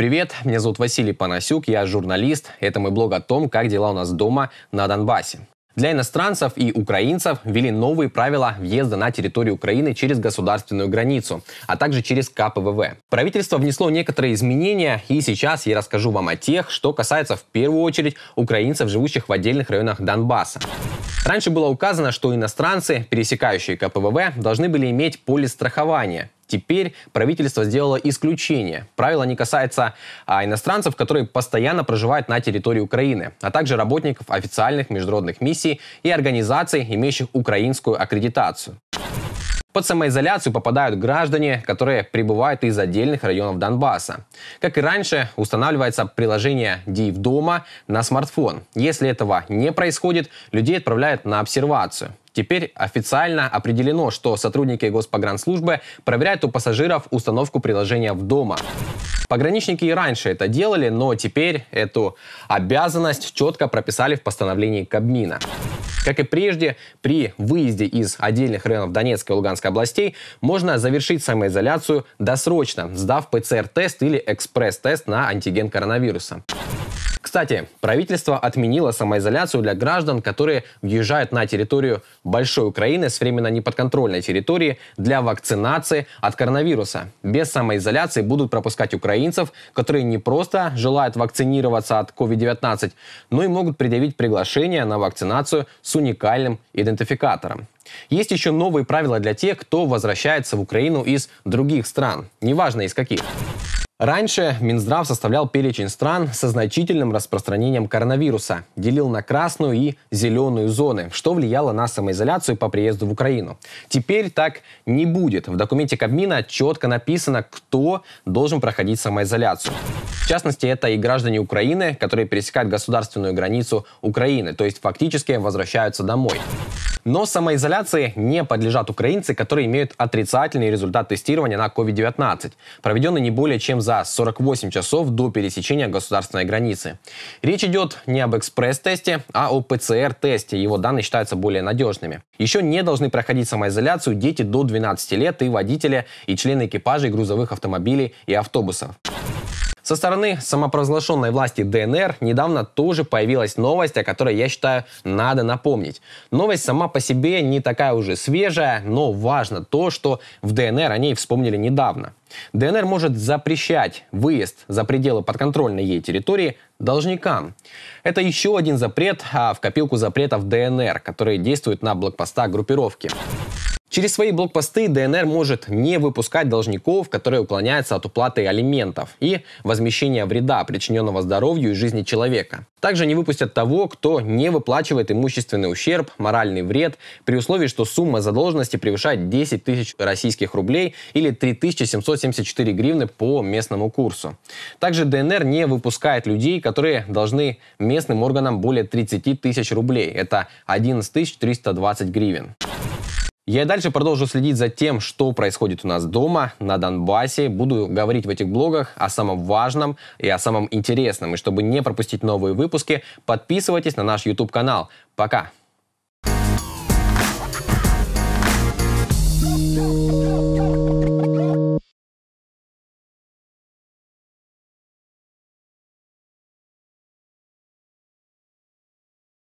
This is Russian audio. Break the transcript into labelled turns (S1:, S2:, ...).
S1: Привет, меня зовут Василий Панасюк, я журналист. Это мой блог о том, как дела у нас дома на Донбассе. Для иностранцев и украинцев ввели новые правила въезда на территорию Украины через государственную границу, а также через КПВВ. Правительство внесло некоторые изменения, и сейчас я расскажу вам о тех, что касается в первую очередь украинцев, живущих в отдельных районах Донбасса. Раньше было указано, что иностранцы, пересекающие КПВВ, должны были иметь полис страхования. Теперь правительство сделало исключение. Правило не касается а, иностранцев, которые постоянно проживают на территории Украины, а также работников официальных международных миссий и организаций, имеющих украинскую аккредитацию. Под самоизоляцию попадают граждане, которые прибывают из отдельных районов Донбасса. Как и раньше, устанавливается приложение «Див дома» на смартфон. Если этого не происходит, людей отправляют на обсервацию. Теперь официально определено, что сотрудники Госпогранслужбы проверяют у пассажиров установку приложения в дома. Пограничники и раньше это делали, но теперь эту обязанность четко прописали в постановлении Кабмина. Как и прежде, при выезде из отдельных районов Донецкой и Луганской областей можно завершить самоизоляцию досрочно, сдав ПЦР-тест или экспресс-тест на антиген коронавируса. Кстати, правительство отменило самоизоляцию для граждан, которые въезжают на территорию Большой Украины с временно неподконтрольной территории для вакцинации от коронавируса. Без самоизоляции будут пропускать украинцев, которые не просто желают вакцинироваться от COVID-19, но и могут предъявить приглашение на вакцинацию с уникальным идентификатором. Есть еще новые правила для тех, кто возвращается в Украину из других стран, неважно из каких. Раньше Минздрав составлял перечень стран со значительным распространением коронавируса, делил на красную и зеленую зоны, что влияло на самоизоляцию по приезду в Украину. Теперь так не будет. В документе Кабмина четко написано, кто должен проходить самоизоляцию. В частности, это и граждане Украины, которые пересекают государственную границу Украины, то есть фактически возвращаются домой. Но самоизоляции не подлежат украинцы, которые имеют отрицательный результат тестирования на COVID-19, проведенный не более чем за 48 часов до пересечения государственной границы. Речь идет не об экспресс-тесте, а о ПЦР-тесте. Его данные считаются более надежными. Еще не должны проходить самоизоляцию дети до 12 лет и водители, и члены экипажей грузовых автомобилей и автобусов. Со стороны самопровозглашенной власти ДНР недавно тоже появилась новость, о которой, я считаю, надо напомнить. Новость сама по себе не такая уже свежая, но важно то, что в ДНР о ней вспомнили недавно. ДНР может запрещать выезд за пределы подконтрольной ей территории должникам. Это еще один запрет а в копилку запретов ДНР, которые действуют на блокпостах группировки. Через свои блокпосты ДНР может не выпускать должников, которые уклоняются от уплаты алиментов и возмещения вреда, причиненного здоровью и жизни человека. Также не выпустят того, кто не выплачивает имущественный ущерб, моральный вред, при условии, что сумма задолженности превышает 10 тысяч российских рублей или 3774 гривны по местному курсу. Также ДНР не выпускает людей, которые должны местным органам более 30 тысяч рублей. Это 11 320 гривен. Я и дальше продолжу следить за тем, что происходит у нас дома, на Донбассе. Буду говорить в этих блогах о самом важном и о самом интересном. И чтобы не пропустить новые выпуски, подписывайтесь на наш YouTube-канал. Пока! Thank you.